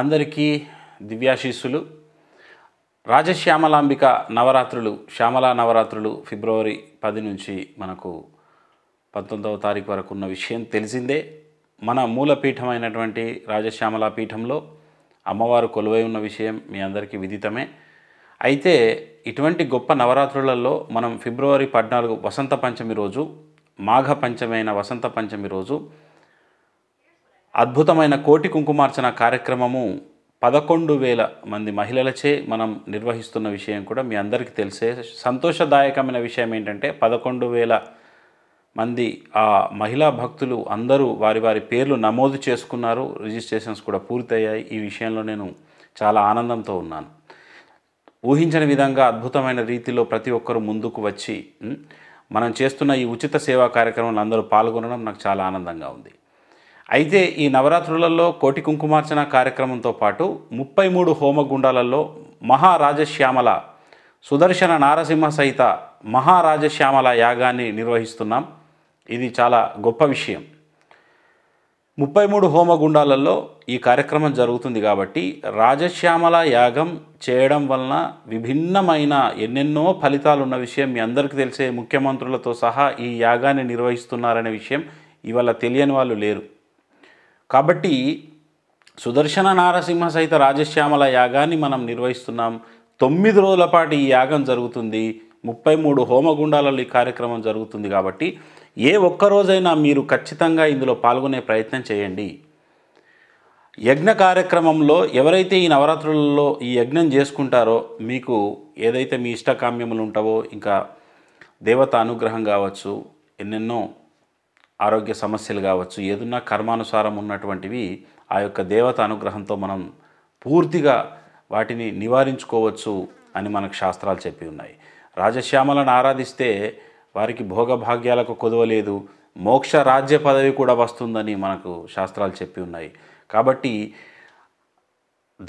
అందరికీ దివ్యాశీస్సులు రాజశ్యామలాంబిక నవరాత్రులు శ్యామలా నవరాత్రులు ఫిబ్రవరి పది నుంచి మనకు పంతొమ్మిదవ తారీఖు వరకు ఉన్న విషయం తెలిసిందే మన మూలపీఠమైనటువంటి రాజశ్యామలా పీఠంలో అమ్మవారు కొలువై ఉన్న విషయం మీ అందరికీ విదితమే అయితే ఇటువంటి గొప్ప నవరాత్రులలో మనం ఫిబ్రవరి పద్నాలుగు వసంత పంచమి రోజు మాఘ పంచమైన వసంత పంచమి రోజు అద్భుతమైన కోటి కుంకుమార్చన కార్యక్రమము పదకొండు వేల మంది మహిళలచే మనం నిర్వహిస్తున్న విషయం కూడా మీ అందరికీ తెలిసే సంతోషదాయకమైన విషయం ఏంటంటే పదకొండు వేల మంది ఆ మహిళా భక్తులు అందరూ వారి వారి పేర్లు నమోదు చేసుకున్నారు రిజిస్ట్రేషన్స్ కూడా పూర్తయ్యాయి ఈ విషయంలో నేను చాలా ఆనందంతో ఉన్నాను ఊహించని విధంగా అద్భుతమైన రీతిలో ప్రతి ఒక్కరూ ముందుకు వచ్చి మనం చేస్తున్న ఈ ఉచిత సేవా కార్యక్రమంలో అందరూ పాల్గొనడం నాకు చాలా ఆనందంగా ఉంది అయితే ఈ నవరాత్రులలో కోటి కుంకుమార్చన కార్యక్రమంతో పాటు ముప్పై మూడు హోమగుండాలలో మహారాజశ్యామల సుదర్శన నారసింహ సహిత మహారాజశ్యామల యాగాన్ని నిర్వహిస్తున్నాం ఇది చాలా గొప్ప విషయం ముప్పై మూడు హోమగుండాలలో ఈ కార్యక్రమం జరుగుతుంది కాబట్టి రాజశ్యామల యాగం చేయడం వలన విభిన్నమైన ఎన్నెన్నో ఫలితాలు ఉన్న విషయం మీ అందరికీ తెలిసే ముఖ్యమంత్రులతో సహా ఈ యాగాన్ని నిర్వహిస్తున్నారనే విషయం ఇవాళ తెలియని వాళ్ళు లేరు కాబట్టి సుదర్శన నారసింహ సహిత రాజశ్యామల యాగాన్ని మనం నిర్వహిస్తున్నాం తొమ్మిది రోజుల పాటు ఈ యాగం జరుగుతుంది ముప్పై మూడు హోమగుండాలలో ఈ కార్యక్రమం జరుగుతుంది కాబట్టి ఏ ఒక్కరోజైనా మీరు ఖచ్చితంగా ఇందులో పాల్గొనే ప్రయత్నం చేయండి యజ్ఞ కార్యక్రమంలో ఎవరైతే ఈ నవరాత్రులలో ఈ యజ్ఞం చేసుకుంటారో మీకు ఏదైతే మీ ఇష్టకామ్యములు ఉంటావో ఇంకా దేవత అనుగ్రహం కావచ్చు ఎన్నెన్నో ఆరోగ్య సమస్యలు కావచ్చు ఏదున్నా కర్మానుసారం ఉన్నటువంటివి ఆ యొక్క దేవత అనుగ్రహంతో మనం పూర్తిగా వాటిని నివారించుకోవచ్చు అని మనకు శాస్త్రాలు చెప్పి ఉన్నాయి రాజశ్యామలను ఆరాధిస్తే వారికి భోగభాగ్యాలకు కొదవలేదు మోక్ష రాజ్య పదవి కూడా వస్తుందని మనకు శాస్త్రాలు చెప్పి ఉన్నాయి కాబట్టి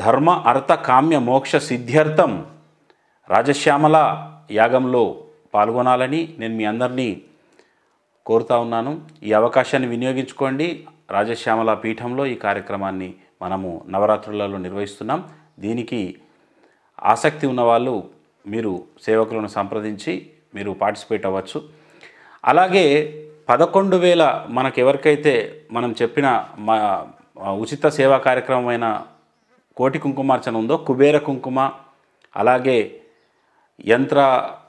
ధర్మ అర్థ కామ్య మోక్ష సిద్ధ్యర్థం రాజశ్యామల యాగంలో పాల్గొనాలని నేను మీ అందరినీ కోరుతా ఉన్నాను ఈ అవకాశాన్ని వినియోగించుకోండి రాజశ్యామల పీఠంలో ఈ కార్యక్రమాన్ని మనము నవరాత్రులలో నిర్వహిస్తున్నాం దీనికి ఆసక్తి ఉన్నవాళ్ళు మీరు సేవకులను సంప్రదించి మీరు పార్టిసిపేట్ అవ్వచ్చు అలాగే పదకొండు వేల ఎవరికైతే మనం చెప్పిన మా ఉచిత సేవా కార్యక్రమమైన కోటి కుంకుమార్చన ఉందో కుబేర కుంకుమ అలాగే యంత్ర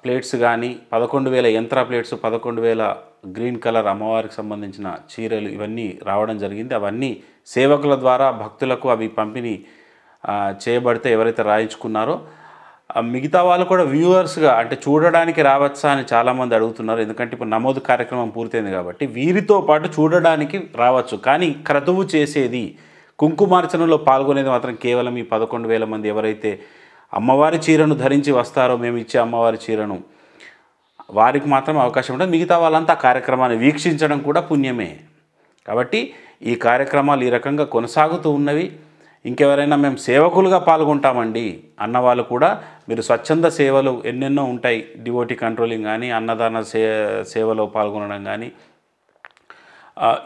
ప్లేట్స్ కానీ పదకొండు వేల యంత్ర ప్లేట్స్ పదకొండు వేల గ్రీన్ కలర్ అమ్మవారికి సంబంధించిన చీరలు ఇవన్నీ రావడం జరిగింది అవన్నీ సేవకుల ద్వారా భక్తులకు అవి పంపిణీ చేయబడితే ఎవరైతే రాయించుకున్నారో మిగతా వాళ్ళు కూడా వ్యూవర్స్గా అంటే చూడడానికి రావచ్చా అని చాలామంది అడుగుతున్నారు ఎందుకంటే ఇప్పుడు నమోదు కార్యక్రమం పూర్తయింది కాబట్టి వీరితో పాటు చూడడానికి రావచ్చు కానీ క్రతువు చేసేది కుంకుమార్చనలో పాల్గొనేది మాత్రం కేవలం ఈ పదకొండు వేల మంది ఎవరైతే అమ్మవారి చీరను ధరించి వస్తారో మేము ఇచ్చే అమ్మవారి చీరను వారికి మాత్రం అవకాశం ఉంటుంది మిగతా వాళ్ళంతా కార్యక్రమాన్ని వీక్షించడం కూడా పుణ్యమే కాబట్టి ఈ కార్యక్రమాలు ఈ రకంగా కొనసాగుతూ ఉన్నవి ఇంకెవరైనా మేము సేవకులుగా పాల్గొంటామండి అన్నవాళ్ళు కూడా మీరు స్వచ్ఛంద సేవలు ఎన్నెన్నో ఉంటాయి డివోటీ కంట్రోలింగ్ కానీ అన్నదాన సే సేవలో పాల్గొనడం కానీ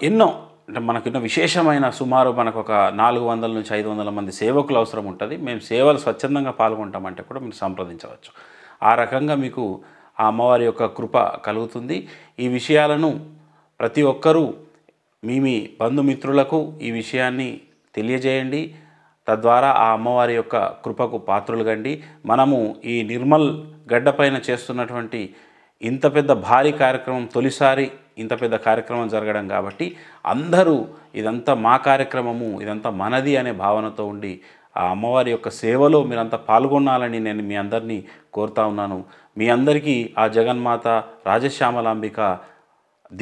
ఎన్నో అంటే మనకున్న విశేషమైన సుమారు మనకు ఒక నాలుగు వందల నుంచి ఐదు వందల మంది సేవకులు అవసరం ఉంటుంది మేము సేవలు స్వచ్ఛందంగా పాల్గొంటామంటే కూడా మీరు సంప్రదించవచ్చు ఆ రకంగా మీకు ఆ అమ్మవారి యొక్క కృప కలుగుతుంది ఈ విషయాలను ప్రతి ఒక్కరూ మీ మీ బంధుమిత్రులకు ఈ విషయాన్ని తెలియజేయండి తద్వారా ఆ అమ్మవారి యొక్క కృపకు పాత్రలు కండి మనము ఈ నిర్మల్ గడ్డపైన చేస్తున్నటువంటి ఇంత పెద్ద భారీ కార్యక్రమం తొలిసారి ఇంత పెద్ద కార్యక్రమం జరగడం కాబట్టి అందరూ ఇదంతా మా కార్యక్రమము ఇదంతా మనది అనే భావనతో ఉండి ఆ అమ్మవారి యొక్క సేవలో మీరంతా పాల్గొనాలని నేను మీ అందరినీ కోరుతా ఉన్నాను మీ అందరికీ ఆ జగన్మాత రాజశ్యామలాంబిక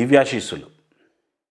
దివ్యాశీస్సులు